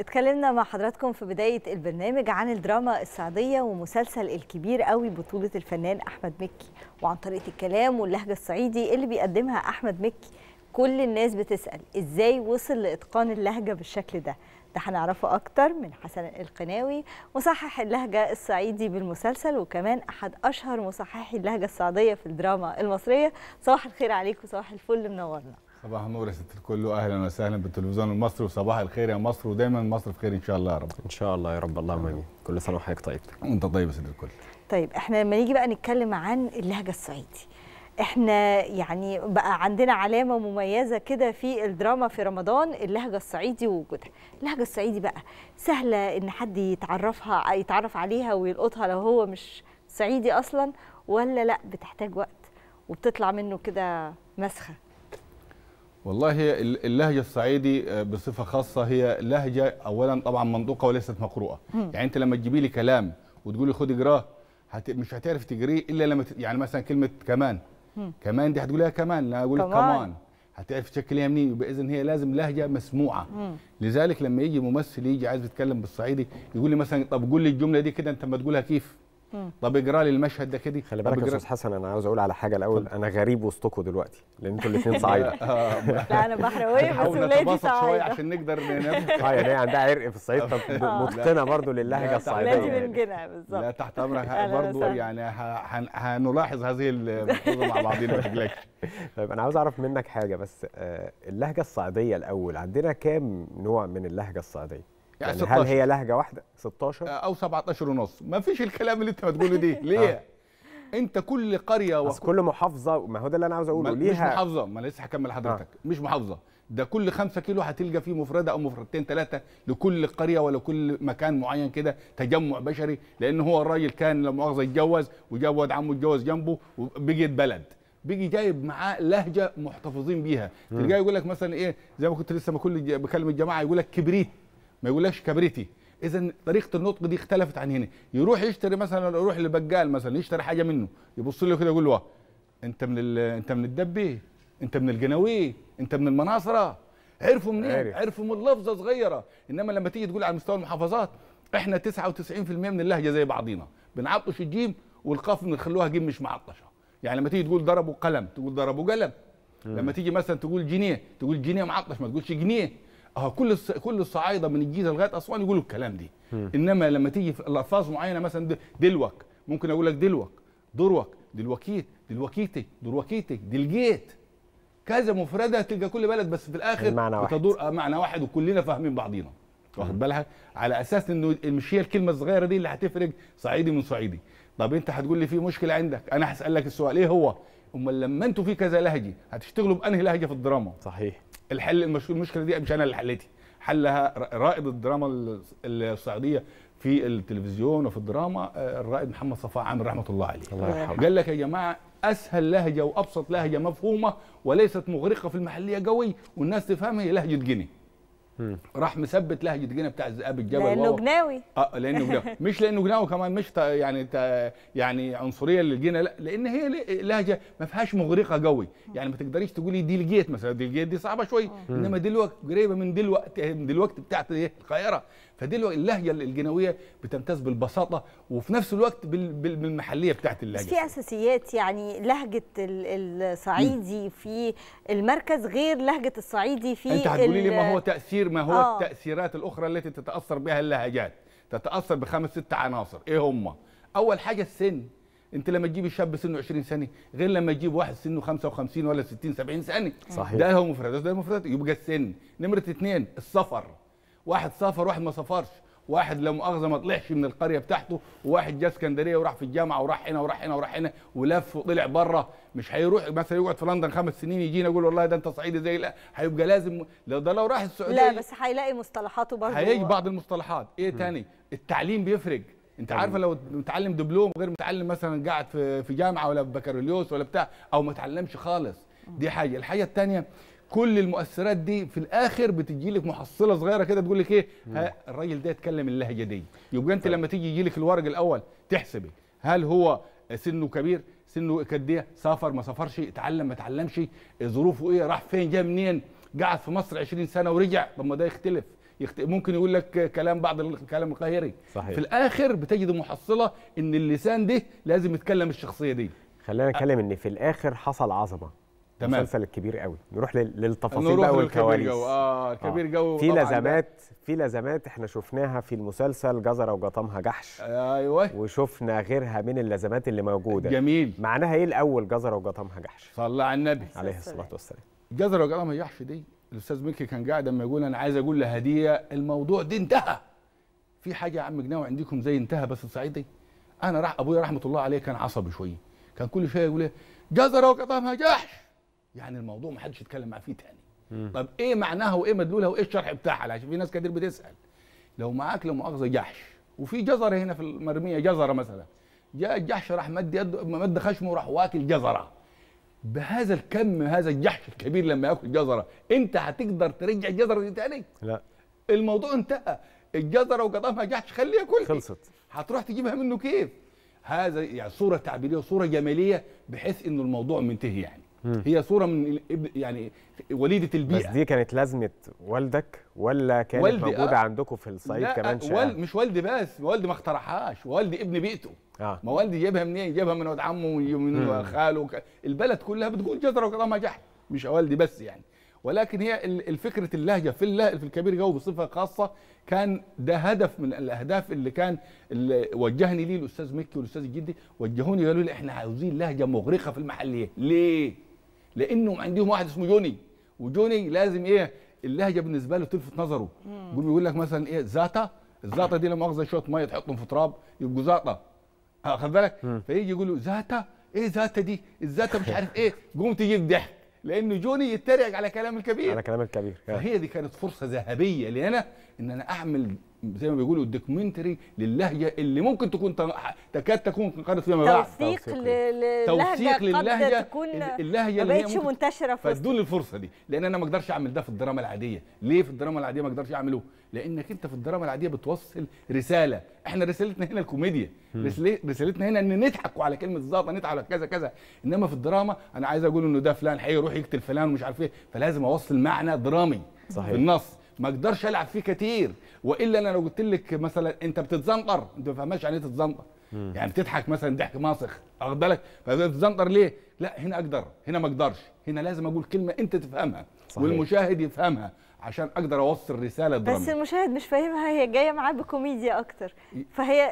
اتكلمنا مع حضراتكم في بداية البرنامج عن الدراما السعودية ومسلسل الكبير قوي بطولة الفنان أحمد مكي وعن طريقة الكلام واللهجة الصعيدي اللي بيقدمها أحمد مكي كل الناس بتسأل إزاي وصل لإتقان اللهجة بالشكل ده ده هنعرفه أكتر من حسن القناوي مصحح اللهجة الصعيدي بالمسلسل وكمان أحد أشهر مصححي اللهجة السعودية في الدراما المصرية صباح الخير عليكم صباح الفل منورنا صباح النور يا ست الكل واهلا وسهلا بالتلفزيون المصري وصباح الخير يا مصر ودايما مصر في خير ان شاء الله يا رب ان شاء الله يا رب اللهم امين كل سنه وحضرتك طيب وانت طيب يا ست الكل طيب احنا لما نيجي بقى نتكلم عن اللهجه الصعيدي احنا يعني بقى عندنا علامه مميزه كده في الدراما في رمضان اللهجه الصعيدي ووجودها اللهجه الصعيدي بقى سهله ان حد يتعرفها يتعرف عليها ويلقطها لو هو مش صعيدي اصلا ولا لا بتحتاج وقت وبتطلع منه كده مسخه والله اللهجه الصعيدي آه، بصفه خاصه هي لهجه اولا طبعا منطوقه وليست مقروءه يعني انت لما تجيبي لي كلام وتقولي خد اجراه هت... مش هتعرف تجريه الا لما ت... يعني مثلا كلمه كمان كمان دي هتقوليها كمان لا اقول كمان هتعرف تشكليها منين وبإذن هي لازم لهجه مسموعه لذلك لما يجي ممثل يجي عايز يتكلم بالصعيدي يقول لي مثلا طب قول لي الجمله دي كده انت ما تقولها كيف طب اجرى لي المشهد ده كده خلي بالك يا استاذ حسن انا عاوز اقول على حاجه الاول انا غريب وسطكم دلوقتي لان انتوا الاثنين صعيده آه. لا انا بحراويه بس ولادي صعيده شويه عشان نقدر ننام اه يعني عندها عرق في الصعيد طب آه. متقنه برضه للهجه الصعيديه ولادي جنا بالظبط لا تحت امرك برضه يعني هنلاحظ هذه الملحوظه مع بعضنا ما طيب انا عاوز اعرف منك حاجه بس آه، اللهجه الصعيديه الاول عندنا كام نوع من اللهجه الصعيديه يعني, يعني, هل هي لهجه واحده 16 او 17 ونص ما فيش الكلام اللي انت بتقوله دي ليه آه. انت كل قريه بس كل محافظه ما هو ده اللي انا عاوز اقوله ليها مش محافظه ما لسه هكمل حضرتك آه. مش محافظه ده كل 5 كيلو هتلقى فيه مفرده او مفردتين ثلاثه لكل قريه ولا كل مكان معين كده تجمع بشري لان هو الراجل كان لا مؤاخذه اتجوز وجاب واد عمه اتجوز جنبه وبقيت بلد بيجي جايب معاه لهجه محتفظين بيها تلقاه يقول لك مثلا ايه زي ما كنت لسه ما كل بكلم الجماعه يقول لك كبريت ما يقولكش كبريتي اذا طريقه النطق دي اختلفت عن هنا يروح يشتري مثلا يروح للبقال مثلا يشتري حاجه منه يبص له كده يقول له انت من انت من الدبي انت من الجناوي انت من المناصره عرفوا منين عارف. عرفوا من لفظه صغيره انما لما تيجي تقول على مستوى المحافظات احنا 99% من اللهجه زي بعضينا بنعطش الجيم والقاف بنخلوها جيم مش معطشه يعني لما تيجي تقول ضربوا قلم تقول ضربوا قلم لما تيجي مثلا تقول جنيه تقول جنيه معطش ما تقولش جنيه اه كل كل الصعايده من الجيزه لغايه اسوان يقولوا الكلام دي م. انما لما تيجي في الفاظ معينه مثلا دلوك ممكن اقول لك دلوك دروك دلوكيت دلوكيتي دروكيتي دلجيت كذا مفرده تلقى كل بلد بس في الاخر معنى بتدور واحد. آه، معنى واحد وكلنا فاهمين بعضينا واخد بالك على اساس انه مش هي الكلمه الصغيره دي اللي هتفرق صعيدي من صعيدي طب انت هتقول لي في مشكله عندك انا هسالك السؤال ايه هو امال لما انتوا في كذا لهجه هتشتغلوا بانهي لهجه في الدراما صحيح الحل المشكله دي مش انا اللي حلتها حلها رائد الدراما الصعيديه في التلفزيون وفي الدراما آه، الرائد محمد صفاء عامر رحمه الله عليه الله يرحمه قال لك يا جماعه اسهل لهجه وابسط لهجه مفهومه وليست مغرقه في المحليه قوي والناس تفهمها هي لهجه جني راح مثبت لهجه جنة بتاع ذئاب الجبل لانه جناوي اه لانه جناوي مش لانه جناوي كمان مش تا يعني تا يعني عنصريه للجنة لا لان هي لهجه ما فيهاش مغرقه قوي يعني ما تقدريش تقولي دي لقيت مثلا دي لقيت دي صعبه شويه انما دلوقتي قريبه من دلوقتي من دلوقتي بتاعت إيه؟ القاهره فدي اللهجه الجنويه بتمتاز بالبساطه وفي نفس الوقت بالمحليه بتاعت اللهجه في اساسيات يعني لهجه الصعيدي في المركز غير لهجه الصعيدي في انت هتقولي لي ما هو تاثير ما هو آه. التاثيرات الاخرى التي تتاثر بها اللهجات تتاثر بخمس ست عناصر ايه هم اول حاجه السن انت لما تجيب شاب سنه 20 سنه غير لما تجيب واحد سنه 55 ولا 60 70 سنه صحيح ده هو مفردات ده مفردات يبقى السن نمره اثنين السفر واحد سافر واحد ما سافرش واحد لا مؤاخذه ما طلعش من القريه بتاعته وواحد جه اسكندريه وراح في الجامعه وراح هنا وراح هنا وراح هنا ولف وطلع بره مش هيروح مثلا يقعد في لندن خمس سنين يجينا يقول والله ده انت صعيدي زي لا هيبقى لازم لو ده لو راح السعوديه لا بس هيلاقي مصطلحاته برضه هيجي بعض المصطلحات ايه تاني التعليم بيفرق انت عارفه لو متعلم دبلوم غير متعلم مثلا قاعد في في جامعه ولا بكالوريوس ولا بتاع او ما اتعلمش خالص دي حاجه الحاجه الثانيه كل المؤثرات دي في الاخر بتجي لك محصله صغيره كده تقول لك ايه الراجل ده اتكلم اللهجه دي يبقى انت طيب. لما تيجي يجي لك الورق الاول تحسبي هل هو سنه كبير سنه قد ايه سافر ما سافرش اتعلم ما اتعلمش ظروفه ايه راح فين جه منين قعد في مصر 20 سنه ورجع طب ما ده يختلف يخت... ممكن يقول لك كلام بعض الكلام القاهري صحيح. في الاخر بتجد محصله ان اللسان ده لازم يتكلم الشخصيه دي خلينا نتكلم أ... ان في الاخر حصل عظمه المسلسل الكبير قوي نروح للتفاصيل بقى والكواليس جو. اه الكبير آه. جو في لزمات في لزمات احنا شفناها في المسلسل جزره وجطمها جحش ايوه وشفنا غيرها من اللزمات اللي موجوده جميل معناها ايه الاول جزره وجطمها جحش صلى على النبي عليه الصلاه والسلام جزره وجطمها جحش دي الاستاذ مكي كان قاعد لما يقول انا عايز اقول لهديه الموضوع دي انتهى في حاجه يا عم جناوي عندكم زي انتهى بس الصعيدي انا راح ابويا رحمه الله عليه كان عصبي شويه كان كل شويه يقول لي إيه؟ جزره وقطمها جحش يعني الموضوع ما حدش يتكلم معاه فيه تاني مم. طب ايه معناها وايه مدلولها وايه الشرح بتاعها عشان في ناس كتير بتسال لو معاك لمؤاخذه جحش وفي جزره هنا في المرميه جزره مثلا جاء الجحش راح مد يده مد خشمه وراح واكل جزره بهذا الكم هذا الجحش الكبير لما ياكل جزره انت هتقدر ترجع الجزره دي تاني؟ لا الموضوع انتهى الجزره وقطمها جحش خليها كلها خلصت هتروح تجيبها منه كيف؟ هذا يعني صوره تعبيريه وصوره جماليه بحيث انه الموضوع منتهي يعني هي صوره من يعني وليده البيئه بس دي كانت لازمه والدك ولا كانت والدي آه، موجوده آه. عندكم في الصعيد كمان آه، شقه وال... مش والدي بس والدي ما اخترعهاش والدي ابن بيئته آه. ما والدي جابها منين جابها من ولد عمه ومن خاله وك... البلد كلها بتقول جزره وكلام نجحت مش والدي بس يعني ولكن هي فكره اللهجه في الله في الكبير جو بصفه خاصه كان ده هدف من الاهداف اللي كان اللي وجهني ليه الاستاذ مكي والاستاذ جدي وجهوني قالوا لي احنا عاوزين لهجه مغرقه في المحليه ليه لانهم عندهم واحد اسمه جوني وجوني لازم ايه اللهجه بالنسبه له تلفت نظره بيقول لك مثلا ايه زاتا الزاتا دي لما اخذ شويه ميه تحطهم في تراب يبقوا زاتا آه، خد بالك فيجي يقول له زاتا ايه زاتا دي الزاتا مش عارف ايه قوم تجيب ضحك لانه جوني يتريق على كلام الكبير على كلام الكبير فهي دي كانت فرصه ذهبيه لي انا ان انا اعمل زي ما بيقولوا دوكيومنتري للهجه اللي ممكن تكون تكاد تكون قرت فيما بعد توثيق للهجه توثيق للهجه تكون اللهجه اللي هي منتشره في فادوني الفرصه دي لان انا ما اقدرش اعمل ده في الدراما العاديه ليه في الدراما العاديه ما اقدرش اعمله لانك انت في الدراما العاديه بتوصل رساله احنا رسالتنا هنا الكوميديا رسالتنا هنا ان نضحك على كلمه الزلطه نضحك على كذا كذا انما في الدراما انا عايز اقول انه ده فلان هيروح يقتل فلان ومش عارف ايه فلازم اوصل معنى درامي صحيح. في النص ما اقدرش العب فيه كتير والا انا لو قلت لك مثلا انت بتتزنطر انت ما فهمش يعني ايه تتزنطر يعني بتضحك مثلا ضحك ماسخ واخد بالك فبتتزنطر ليه؟ لا هنا اقدر هنا ما اقدرش هنا لازم اقول كلمه انت تفهمها صحيح. والمشاهد يفهمها عشان اقدر اوصل رساله دراميه بس المشاهد مش فاهمها هي جايه معاه بكوميديا اكتر فهي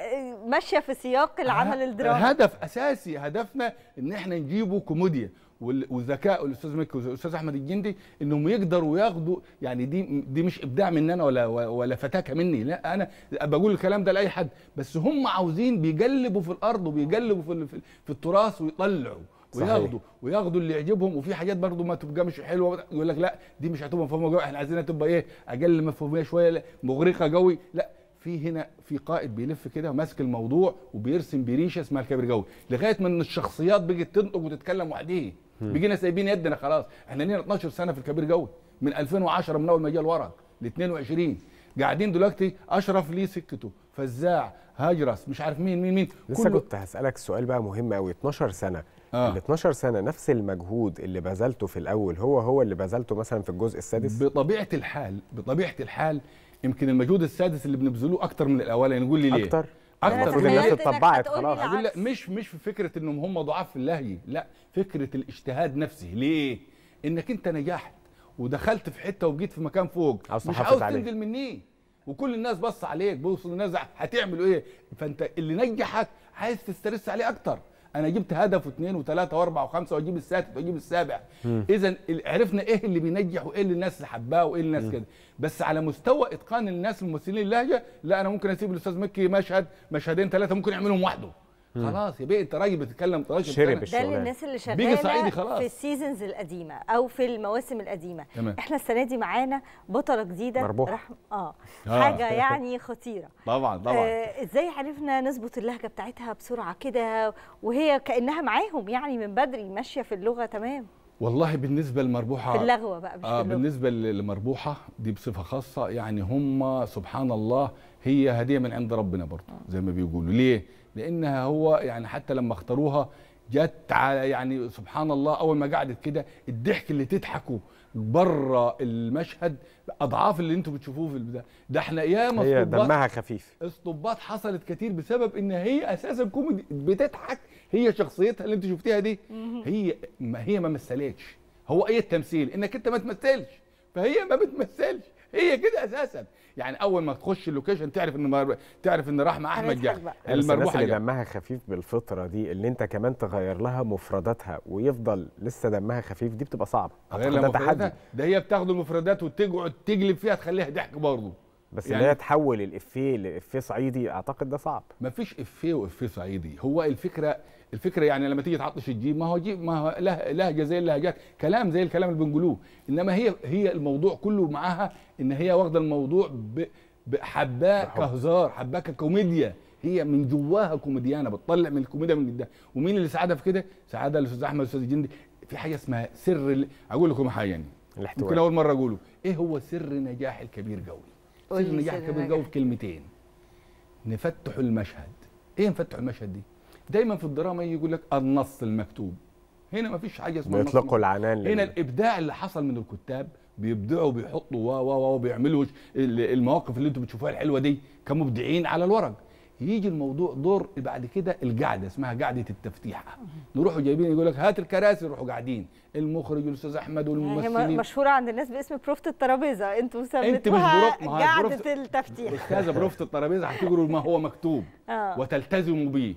ماشيه في سياق العمل الدرامي هدف اساسي هدفنا ان احنا نجيبه كوميديا والذكاء الاستاذ مكي والاستاذ احمد الجندي انهم يقدروا ياخدوا يعني دي دي مش ابداع مننا ولا ولا فتاكه مني لا انا بقول الكلام ده لاي حد بس هم عاوزين بيقلبوا في الارض وبيقلبوا في في التراث ويطلعوا وياخدوا وياخدوا اللي يعجبهم وفي حاجات برضو ما تبقى مش حلوه يقول لك لا دي مش هتبقى مفهومه قوي احنا عايزينها تبقى ايه اقل مفهوميه شويه مغرقه قوي لا في هنا في قائد بيلف كده وماسك الموضوع وبيرسم بريشه اسمها الكبير جوي لغايه ما ان الشخصيات بقت تنطق وتتكلم وحديه بيجينا سايبين يدنا خلاص احنا لنا 12 سنه في الكبير جوي من 2010 من اول ما جه الورق ل 22 قاعدين دلوقتي اشرف ليه سكته فزاع هجرس مش عارف مين مين مين لسه كنت هسالك سؤال بقى مهم قوي 12 سنه آه. ال 12 سنه نفس المجهود اللي بذلته في الاول هو هو اللي بذلته مثلا في الجزء السادس بطبيعه الحال بطبيعه الحال يمكن المجهود السادس اللي بنبذله اكتر من الاولاني يعني نقول لي ليه اكتر اكتر يعني من الناس يعني اتطبعت خلاص لا مش مش في فكره انهم هم ضعاف في اللهي لا فكره الاجتهاد نفسه ليه انك انت نجحت ودخلت في حته وجيت في مكان فوق عاوز مش عاوز تنزل منيه وكل الناس بص عليك بص الناس هتعملوا ايه فانت اللي نجحك عايز تسترس عليه اكتر انا جبت هدف واثنين وثلاثه واربعه وخمسه واجيب السادس واجيب السابع اذا عرفنا ايه اللي بينجح وايه اللي الناس حباه وايه اللي الناس كده بس على مستوى اتقان الناس الممثلين اللهجه لا انا ممكن اسيب الاستاذ مكي مشهد مشهدين ثلاثه ممكن يعملهم وحده خلاص يا بيه انت راجل بتتكلم راجل شرب ده للناس اللي شغاله في السيزونز القديمه او في المواسم القديمه تمام. احنا السنه دي معانا بطله جديده مربوح. رحم آه. اه حاجه يعني خطيره طبعا طبعا آه ازاي عرفنا نظبط اللهجه بتاعتها بسرعه كده وهي كانها معاهم يعني من بدري ماشيه في اللغه تمام والله بالنسبة لمربوحة في اللغوة بقى مش آه بالنسبة لمربوحة دي بصفة خاصة يعني هم سبحان الله هي هدية من عند ربنا برضه آه. زي ما بيقولوا ليه؟ لانها هو يعني حتى لما اختاروها جت على يعني سبحان الله اول ما قعدت كده الضحك اللي تضحكوا بره المشهد اضعاف اللي انتم بتشوفوه في البدايه ده احنا ياما هي دمها خفيف اسطوبات حصلت كتير بسبب ان هي اساسا كوميدي بتضحك هي شخصيتها اللي انت شفتيها دي هي ما هي ما مثلتش هو ايه التمثيل انك انت ما تمثلش فهي ما بتمثلش هي كده اساسا يعني اول ما تخش اللوكيشن تعرف ان مر... تعرف ان مع احمد جه المربوحه اللي دمها خفيف بالفطره دي اللي انت كمان تغير لها مفرداتها ويفضل لسه دمها خفيف دي بتبقى صعبه ده تحدي ده هي بتاخد المفردات وتقعد تقلب فيها تخليها ضحك برضه بس يعني ان هي تحول الافيه لافيه صعيدي اعتقد ده صعب مفيش افيه وافيه صعيدي هو الفكره الفكره يعني لما تيجي تعطش الجيم ما هو جيم ما هو لهجه زي اللهجات كلام زي الكلام اللي بنقولوه انما هي هي الموضوع كله معاها ان هي واخده الموضوع بحباه كهزار حباه ككوميديا هي من جواها كوميديانه بتطلع من الكوميديا من جدها ومين اللي ساعدها في كده ساعدها الاستاذ احمد الاستاذ جندي في حاجه اسمها سر اقول لكم حاجه يعني الاحتواء ممكن اول مره اقوله ايه هو سر نجاح الكبير قوي سر نجاح الكبير قوي في كلمتين نفتح المشهد ايه نفتح المشهد دي دايما في الدراما يقول لك النص المكتوب هنا ما فيش حاجه اسمها بيطلقوا العنان هنا لنا. الابداع اللي حصل من الكتاب بيبدعوا بيحطوا و و و بيعملوا المواقف اللي انتم بتشوفوها الحلوه دي كمبدعين على الورق يجي الموضوع دور بعد كده القعده اسمها قعده التفتيحه نروحوا جايبين يقول لك هات الكراسي روحوا قاعدين المخرج والاستاذ احمد والممثلين هي مشهوره عند الناس باسم بروفه الترابيزه انتوا سميتوها انت قعده التفتيح استاذه بروفه الترابيزه هتجروا ما هو مكتوب آه. وتلتزموا بيه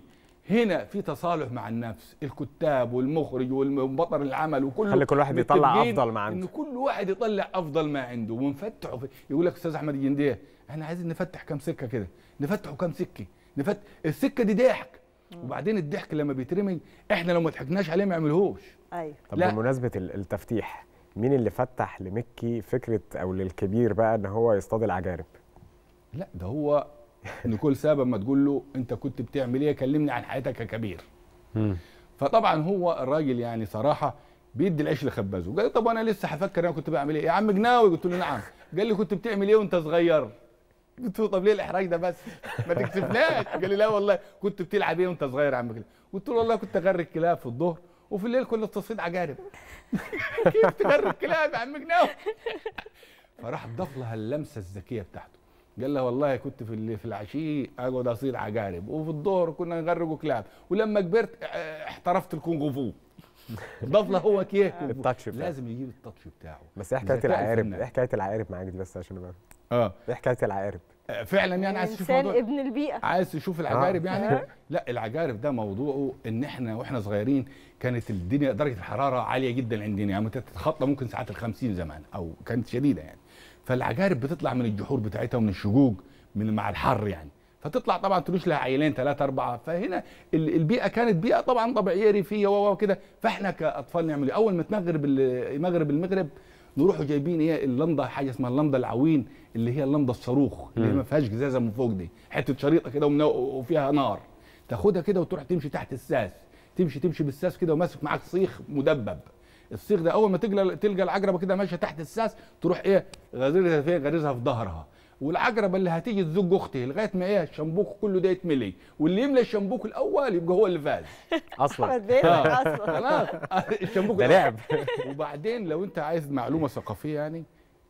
هنا في تصالح مع النفس الكتاب والمخرج والبطل العمل وكل خلي كل واحد يطلع افضل ما عنده ان كل واحد يطلع افضل ما عنده ونفتحه يقول لك استاذ احمد الجنديه احنا عايزين نفتح كام سكه كده نفتحه كام سكه نفتح السكه دي ضحك وبعدين الضحك لما بيترمي احنا لو ما ضحكناش عليه ما يعملهوش ايوه طب بمناسبه التفتيح مين اللي فتح لمكي فكره او للكبير بقى ان هو يصطاد العجارب لا ده هو ان كل سبب ما تقول له انت كنت بتعمل ايه كلمني عن حياتك ككبير فطبعا هو الراجل يعني صراحه بيدي العيش لخبازه قال لي طب انا لسه هفكر انا كنت بعمل ايه يا عم جناوي قلت له نعم قال لي كنت بتعمل ايه وانت صغير قلت له طب ليه الاحراج ده بس ما تكسفناش قال لي لا والله كنت بتلعب ايه وانت صغير يا عم جناوي قلت له والله كنت اغري الكلاب في الظهر وفي الليل كنت تصيد عجارب كيف تغري الكلاب يا عم جناوي فراح ضاف لها اللمسه الذكيه بتاعته قال له والله كنت في اللي في العشي اقعد اصيد عقارب وفي الظهر كنا نغرق كلاب ولما كبرت آه، احترفت الكونغ فو ضاف له هو كيه التاتش لازم يجيب التاتش بتاعه بس ايه حكايه العقارب ايه حكايه العقارب معاك دي بس عشان ابقى اه ايه حكايه العقارب آه، فعلا يعني عايز تشوف انسان ابن البيئه عايز تشوف العقارب آه. يعني لا العقارب ده موضوعه ان احنا واحنا صغيرين كانت الدنيا درجه الحراره عاليه جدا عندنا يعني تتخطى ممكن ساعات ال 50 زمان او كانت شديده يعني فالعقارب بتطلع من الجحور بتاعتها ومن الشقوق من مع الحر يعني فتطلع طبعا تلوش لها عيلين ثلاثة أربعة فهنا البيئة كانت بيئة طبعا طبيعية ريفية و فاحنا كأطفال نعمل إيه؟ أول ما تمغرب المغرب المغرب نروحوا جايبين ايه اللمضه حاجه اسمها اللمضه العوين اللي هي اللمضه الصاروخ اللي ما فيهاش جزازه من فوق دي حته شريطه كده وفيها نار تاخدها كده وتروح تمشي تحت الساس تمشي تمشي بالساس كده وماسك معاك صيخ مدبب الصيغ ده اول ما تلقى تلقى العجربه كده ماشيه تحت الساس تروح ايه غريزها فين غرزها في ظهرها والعجربه اللي هتيجي تزق اختي لغايه ما ايه الشامبوك كله ده يتملي واللي يملى الشامبوك الاول يبقى هو اللي فاز اصلا آه. اصلا الشامبوك ده لعب وبعدين لو انت عايز معلومه ثقافيه يعني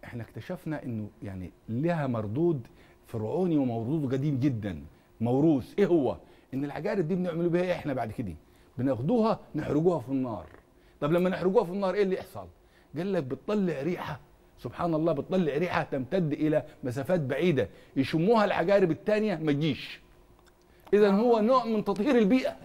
احنا اكتشفنا انه يعني لها مردود فرعوني ومردود قديم جدا موروث ايه هو ان العجائب دي بنعملوا بيها ايه احنا بعد كده بناخدوها نحرجوها في النار طب لما نحرقوها في النار ايه اللي يحصل قال لك بتطلع ريحه سبحان الله بتطلع ريحه تمتد الى مسافات بعيده يشموها العقارب الثانيه ما تجيش اذا هو نوع من تطهير البيئه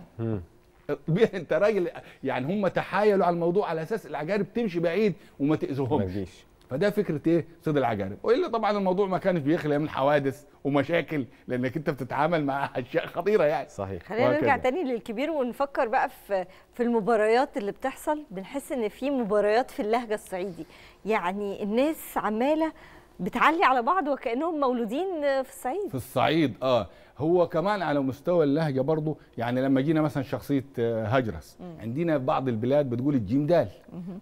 البيئه انت راجل يعني هم تحايلوا على الموضوع على اساس العقارب تمشي بعيد وما تاذوهمش فده فكره ايه صيد العجارب والا طبعا الموضوع ما كانش بيخلق من حوادث ومشاكل لانك انت بتتعامل مع اشياء خطيره يعني صحيح خلينا نرجع تاني للكبير ونفكر بقى في في المباريات اللي بتحصل بنحس ان في مباريات في اللهجه الصعيدي يعني الناس عماله بتعلي على بعض وكانهم مولودين في الصعيد في الصعيد اه هو كمان على مستوى اللهجه برضه يعني لما جينا مثلا شخصيه آه، هجرس م. عندنا في بعض البلاد بتقول الجيم دال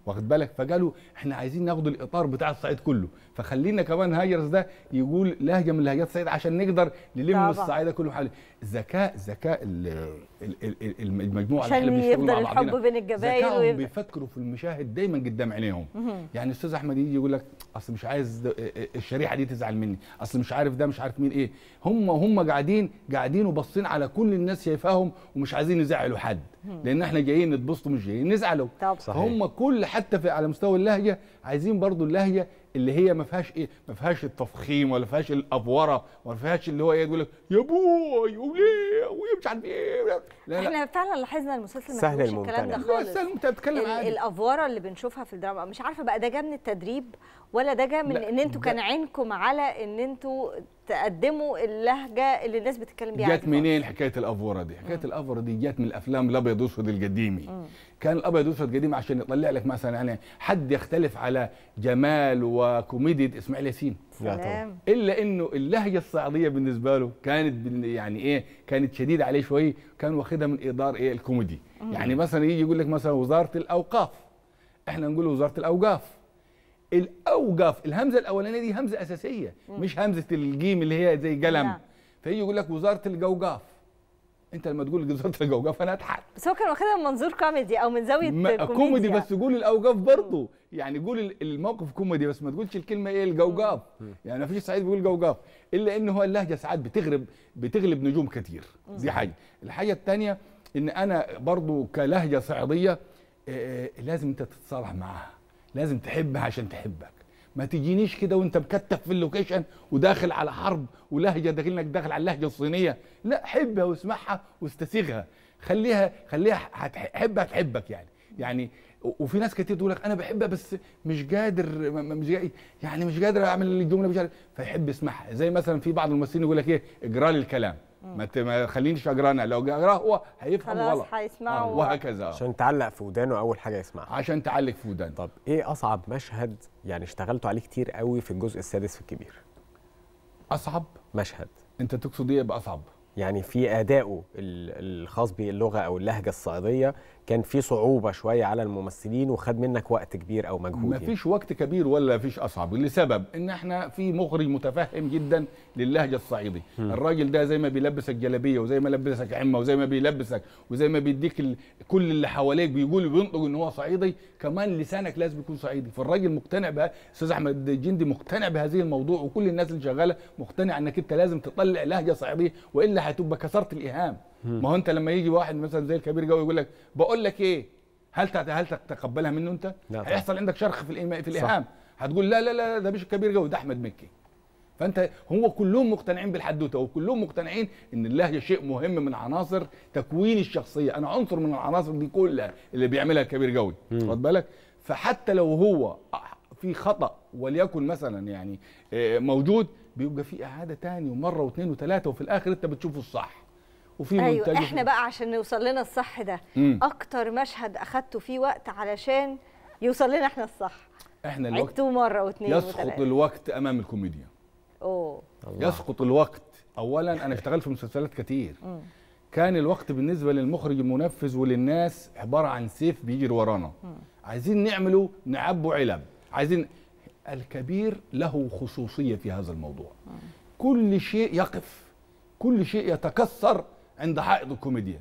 واخد بالك فقالوا احنا عايزين ناخد الاطار بتاع الصعيد كله فخلينا كمان هجرس ده يقول لهجه من لهجات الصعيد عشان نقدر نلم ده كله حواليه ذكاء ذكاء المجموعه اللي احنا بنشتغل مع الحب بين الجبايل ذكائهم بيفكروا في المشاهد دايما قدام عينيهم يعني استاذ احمد يجي يقول لك اصل مش عايز آه، آه، الشريحه دي تزعل مني اصل مش عارف ده مش عارف مين ايه هم هم قاعدين قاعدين وباصين على كل الناس شايفاهم ومش عايزين يزعلوا حد لان احنا جايين نتبسطوا مش جايين نزعلوا هم كل حتى في على مستوى اللهجه عايزين برضو اللهجه اللي هي ما فيهاش ايه ما فيهاش التفخيم ولا فيهاش الافوره ولا فيهاش اللي هو ايه يقول لك يا بوي وليه ومش عارف ايه لا لا احنا فعلا لاحظنا المسلسل ما فيهوش الكلام ده خالص سهل انت بتتكلم عادي الافوره اللي بنشوفها في الدراما مش عارفه بقى ده جه من التدريب ولا ده جه من ان انتوا كان عينكم على ان انتوا تقدموا اللهجه اللي الناس بتتكلم بيها جت منين حكايه الافوره دي حكايه الافوره دي جت من الافلام الابيض واسود القديمي كان الابيض واسود القديم عشان يطلع لك مثلا يعني حد يختلف على جمال وكوميديا اسماعيل ياسين الا انه اللهجه الصعيديه بالنسبه له كانت يعني ايه كانت شديده عليه شوي كان واخدها من اطار ايه الكوميدي يعني مثلا يجي يقول لك مثلا وزاره الاوقاف احنا نقول وزاره الاوقاف الاوجف الهمزه الاولانيه دي همزه اساسيه مم. مش همزه الجيم اللي هي زي جلم نعم. فيجي يقول لك وزاره الجوجاف انت لما تقول وزاره الجوجاف انا اضحك بس هو كان واخدها من منظور كوميدي او من زاويه كوميديا كوميدي بس قول الاوجاف برضه يعني قول الموقف كوميدي بس ما تقولش الكلمه ايه الجوجاف يعني ما فيش سعيد بيقول جوجاف الا ان هو اللهجه ساعات بتغرب بتغلب نجوم كتير دي حاجه الحاجه الثانيه ان انا برضه كلهجه صعيديه آه، آه، لازم انت تتصالح معاها لازم تحبها عشان تحبك ما تجينيش كده وانت مكتف في اللوكيشن وداخل على حرب ولهجه داخلك داخل على اللهجه الصينيه لا حبها واسمعها واستسيغها خليها خليها هتحبها تحبك يعني يعني وفي ناس كتير تقول لك انا بحبها بس مش قادر مش قادر يعني مش قادر اعمل الجمله مش فيحب يسمعها زي مثلا في بعض الممثلين يقول لك ايه اقرا لي الكلام ما تخلينيش اجرانا لو جراها هو هيفهم غلط خلاص هيسمعه آه، وهكذا عشان تعلق في ودانه اول حاجه يسمعها عشان تعلق في ودانه طب ايه اصعب مشهد يعني اشتغلتوا عليه كتير قوي في الجزء السادس في الكبير اصعب مشهد انت تقصد ايه باصعب يعني في اداؤه الخاص باللغه او اللهجه الصعيديه كان في صعوبه شويه على الممثلين وخد منك وقت كبير او مجهود ما يعني. وقت كبير ولا فيش اصعب لسبب ان احنا في مخرج متفهم جدا للهجه الصعيدي الراجل ده زي ما بيلبسك جلابيه وزي ما لبسك عمه وزي ما بيلبسك وزي ما بيديك ال... كل اللي حواليك بيقول بينطق ان هو صعيدي كمان لسانك لازم يكون صعيدي فالراجل مقتنع بها استاذ احمد جندي مقتنع بهذه الموضوع وكل الناس اللي شغاله مقتنع انك انت لازم تطلع لهجه صعيديه والا هتبقى كسرت الايهام ما هو انت لما يجي واحد مثلا زي الكبير جوي يقول لك بقول لك ايه هل هل تتقبلها منه انت؟ لا نعم. هيحصل عندك شرخ في الإيماء في الايهام هتقول لا لا لا ده مش الكبير جوي ده احمد مكي فانت هو كلهم مقتنعين بالحدوته وكلهم مقتنعين ان اللهجه شيء مهم من عناصر تكوين الشخصيه انا عنصر من العناصر دي كلها اللي بيعملها الكبير جوي واخد بالك فحتى لو هو في خطا وليكن مثلا يعني آه، موجود بيبقى في اعاده تاني ومره واثنين وثلاثه وفي الاخر انت بتشوفه الصح وفي أيوة منتج احنا بقى عشان نوصل لنا الصح ده مم. اكتر مشهد اخدته فيه وقت علشان يوصل لنا احنا الصح احنا الوقت عدتوه مره واثنين يسقط وثلاثة. الوقت امام الكوميديا اوه يسقط الوقت اولا انا اشتغلت في مسلسلات كتير مم. كان الوقت بالنسبه للمخرج المنفذ وللناس عباره عن سيف بيجري ورانا مم. عايزين نعمله نعبه علب عايزين الكبير له خصوصيه في هذا الموضوع مم. كل شيء يقف كل شيء يتكسر عند حائط الكوميديا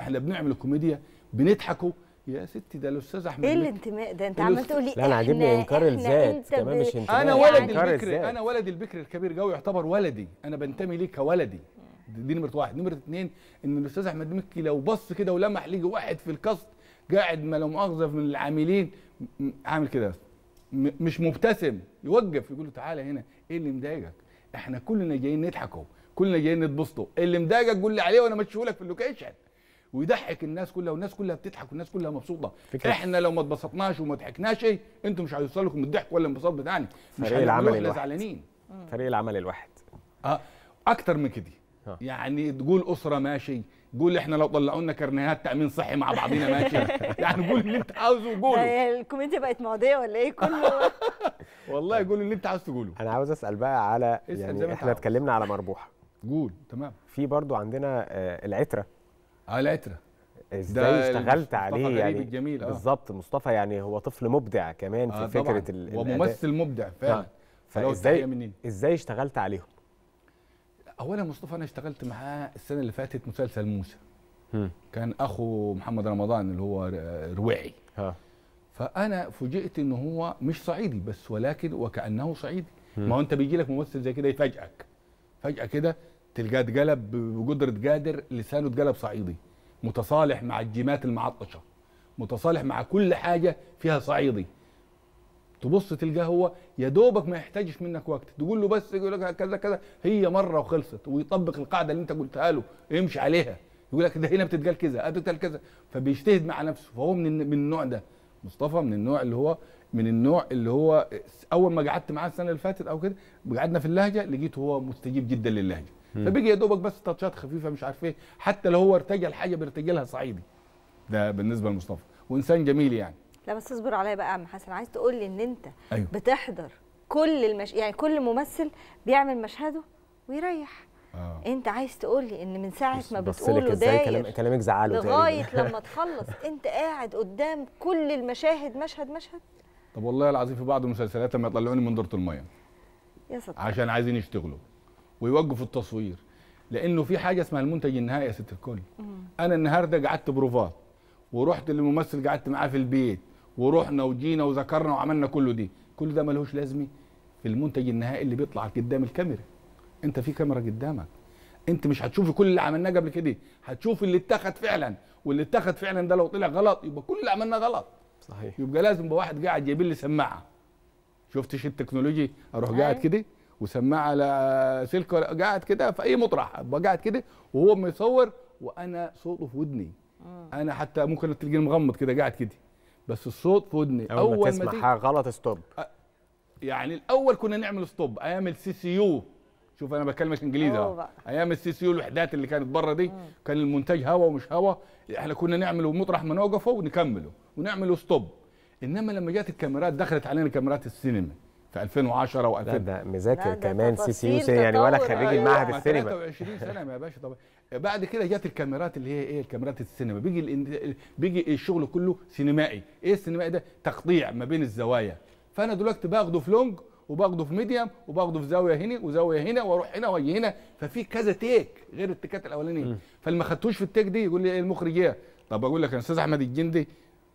احنا بنعمل الكوميديا بنضحكوا يا ستي ده الاستاذ احمد ايه الانتماء ده انت عمال تقول لي لا انا عاجبني انكار الذات كمان مش انتماء انا ولد يعني البكر انا ولد البكر الكبير جو يعتبر ولدي انا بنتمي ليه كولدي دي نمره واحد نمره اثنين ان الاستاذ احمد مكي لو بص كده ولمح ليجي واحد في الكاست قاعد ما لو مؤاخذه من العاملين عامل كده مش مبتسم يوقف يقول له تعالى هنا ايه اللي مضايقك احنا كلنا جايين نضحك كلنا جايين نتبسطوا اللي مضايقك قول لي عليه وانا مشيهولك في اللوكيشن ويضحك الناس كلها والناس كلها بتضحك والناس كلها مبسوطه فكرة. احنا لو ما اتبسطناش وما ضحكناش إيه، انتوا مش هيوصل لكم الضحك ولا الانبساط بتاعنا مش هنبقى زعلانين فريق العمل الواحد اه اكتر من كده آه. يعني تقول اسره ماشي قول احنا لو طلعوا لنا كرنيهات تامين صحي مع بعضينا ماشي يعني قول اللي انت عاوزه وقوله الكوميديا بقت مواضيع ولا ايه كله والله قول اللي انت عاوز تقوله انا عاوز اسال بقى على يعني احنا اتكلمنا على مربوحه قول تمام في برضو عندنا آه، العتره اه العتره ازاي اشتغلت عليه يعني الجميل آه. بالظبط مصطفى يعني هو طفل مبدع كمان في آه فكره ال وممثل مبدع فعلا آه. فازاي ازاي اشتغلت عليهم اولا مصطفى انا اشتغلت معاه السنه اللي فاتت مسلسل موسى كان اخو محمد رمضان اللي هو آه، رويعي آه. فانا فوجئت ان هو مش صعيدي بس ولكن وكانه صعيدي ما هو انت بيجي لك ممثل زي كده يفاجئك فجاه كده تلقاه اتقلب بقدره قادر لسانه اتقلب صعيدي متصالح مع الجيمات المعطشة متصالح مع كل حاجة فيها صعيدي تبص تلقاه هو يا دوبك ما يحتاجش منك وقت تقول له بس يقول لك كذا كذا هي مره وخلصت ويطبق القاعده اللي انت قلتها له يمشي عليها يقول لك ده هنا بتتقال كذا بتتقال كذا فبيجتهد مع نفسه فهو من من النوع ده مصطفى من النوع اللي هو من النوع اللي هو اول ما قعدت معاه السنه اللي فاتت او كده قعدنا في اللهجه لقيته هو مستجيب جدا للهجه فبيجي يا دوبك بس تاتشات خفيفه مش عارف ايه حتى لو هو ارتجل حاجه بيرتجلها صعيدي ده بالنسبه لمصطفى وانسان جميل يعني لا بس اصبر عليا بقى يا عم حسن عايز تقول لي ان انت أيوه. بتحضر كل المش... يعني كل ممثل بيعمل مشهده ويريح آه. انت عايز تقول لي ان من ساعه ما بتقوله ده كلام كلامك زعله لغايه لما تخلص انت قاعد قدام كل المشاهد مشهد مشهد طب والله العظيم في بعض المسلسلات لما يطلعوني من دوره الميه يا صدق عشان عايزين يشتغلوا ويوقفوا التصوير لانه في حاجه اسمها المنتج النهائي يا ست الكل انا النهارده قعدت بروفات ورحت للممثل قعدت معاه في البيت ورحنا وجينا وذكرنا وعملنا كله دي كل ده ملهوش لازمه في المنتج النهائي اللي بيطلع قدام الكاميرا انت في كاميرا قدامك انت مش هتشوف كل اللي عملناه قبل كده هتشوف اللي اتخذ فعلا واللي اتخذ فعلا ده لو طلع غلط يبقى كل اللي عملناه غلط صحيح يبقى لازم بواحد واحد قاعد جايب لي سماعه شفتش التكنولوجي اروح قاعد أيوة. كده وسماعه على سلك قاعد كده في اي مطرح ابقى قاعد كده وهو مصور وانا صوته في ودني انا حتى ممكن تلاقيني مغمض كده قاعد كده بس الصوت في ودني اول, ما تسمع غلط ستوب يعني الاول كنا نعمل ستوب ايام السي سي يو شوف انا بكلمك انجليزي اه ايام السي سي يو الوحدات اللي كانت بره دي مم. كان المونتاج هوا ومش هوا احنا كنا نعمل مطرح ما نوقفه ونكمله ونعمله ستوب انما لما جت الكاميرات دخلت علينا كاميرات السينما في 2010 و2000 لا ده مذاكر كمان سي سي يو يعني ولا خريج أيوة، المعهد السينما 23 سنه يا باشا طب بعد كده جت الكاميرات اللي هي ايه الكاميرات السينما بيجي بيجي الشغل كله سينمائي ايه السينمائي ده تقطيع ما بين الزوايا فانا دلوقتي باخده في لونج وباخده في ميديم وباخده في زاويه هنا وزاويه هنا واروح هنا واجي هنا ففي كذا تيك غير التيكات الاولانيه فاللي ما خدتوش في التيك دي يقول لي ايه المخرج ايه طب اقول لك يا استاذ احمد الجندي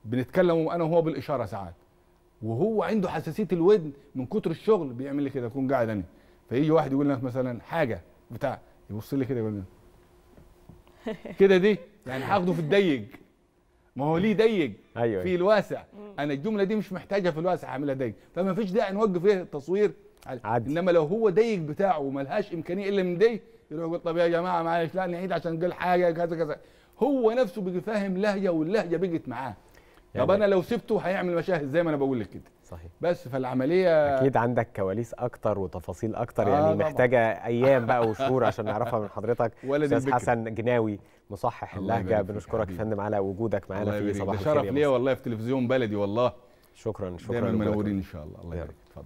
بنتكلم انا وهو بالاشاره ساعات وهو عنده حساسيه الودن من كتر الشغل بيعمل لي كده اكون قاعد انا فيجي واحد يقول لك مثلا حاجه بتاع يبص لي كده يقول كده دي يعني هاخده في الضيق ما هو ليه ضيق أيوة. في الواسع انا الجمله دي مش محتاجها في الواسع هعملها ضيق فما فيش داعي نوقف ايه التصوير عادي. انما لو هو ضيق بتاعه وملهاش امكانيه الا من دي يروح يقول طب يا جماعه معلش لا نعيد عشان نقول حاجه كذا كذا هو نفسه بيفهم فاهم لهجه واللهجه بقت معاه يعني طب انا لو سبته هيعمل مشاهد زي ما انا بقول لك كده صحيح بس فالعمليه اكيد عندك كواليس اكتر وتفاصيل اكتر يعني آه يعني طبعا. محتاجه ايام بقى وشهور عشان نعرفها من حضرتك استاذ حسن جناوي مصحح اللهجه بنشكرك يا فندم على وجودك معانا في صباح الخير شرف ليا والله في تلفزيون بلدي والله شكرا شكرا منورين ان شاء الله الله يبارك